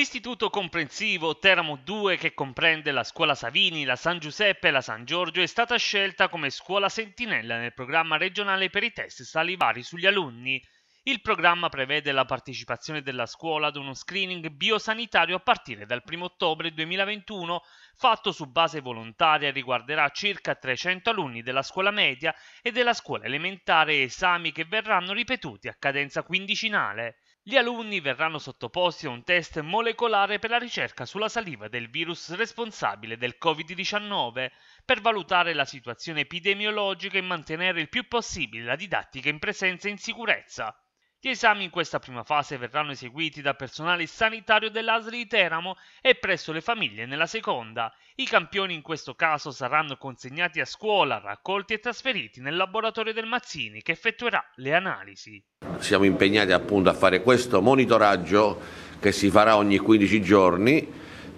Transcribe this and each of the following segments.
L'istituto comprensivo Teramo 2, che comprende la scuola Savini, la San Giuseppe e la San Giorgio, è stata scelta come scuola sentinella nel programma regionale per i test salivari sugli alunni. Il programma prevede la partecipazione della scuola ad uno screening biosanitario a partire dal 1 ottobre 2021, fatto su base volontaria e riguarderà circa 300 alunni della scuola media e della scuola elementare, esami che verranno ripetuti a cadenza quindicinale. Gli alunni verranno sottoposti a un test molecolare per la ricerca sulla saliva del virus responsabile del Covid-19 per valutare la situazione epidemiologica e mantenere il più possibile la didattica in presenza in sicurezza. Gli esami in questa prima fase verranno eseguiti da personale sanitario dell'ASL di Teramo e presso le famiglie nella seconda. I campioni in questo caso saranno consegnati a scuola, raccolti e trasferiti nel laboratorio del Mazzini che effettuerà le analisi. Siamo impegnati appunto a fare questo monitoraggio che si farà ogni 15 giorni.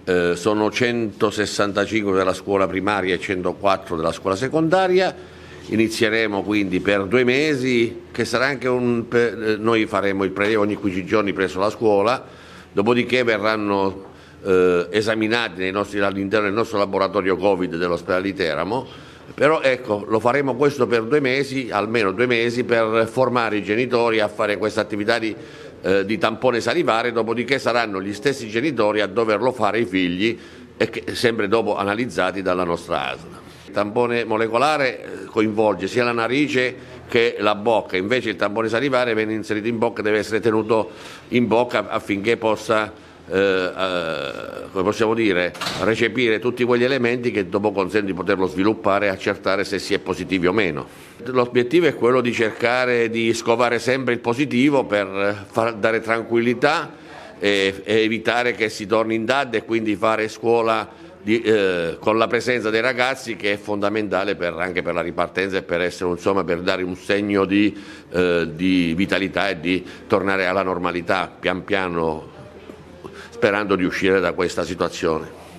Eh, sono 165 della scuola primaria e 104 della scuola secondaria Inizieremo quindi per due mesi, che sarà anche un... Per, noi faremo il prelievo ogni 15 giorni presso la scuola, dopodiché verranno eh, esaminati nostri, all'interno del nostro laboratorio Covid dell'ospedale di Teramo, però ecco, lo faremo questo per due mesi, almeno due mesi, per formare i genitori a fare questa attività di eh, di tampone salivare, dopodiché saranno gli stessi genitori a doverlo fare i figli, e che, sempre dopo analizzati dalla nostra ASL tampone molecolare eh, coinvolge sia la narice che la bocca, invece il tampone salivare viene inserito in bocca, e deve essere tenuto in bocca affinché possa eh, eh, come possiamo dire, recepire tutti quegli elementi che dopo consentono di poterlo sviluppare e accertare se si è positivi o meno. L'obiettivo è quello di cercare di scovare sempre il positivo per eh, far, dare tranquillità e, e evitare che si torni in DAD e quindi fare scuola di, eh, con la presenza dei ragazzi che è fondamentale per, anche per la ripartenza e per, essere, insomma, per dare un segno di, eh, di vitalità e di tornare alla normalità pian piano sperando di uscire da questa situazione.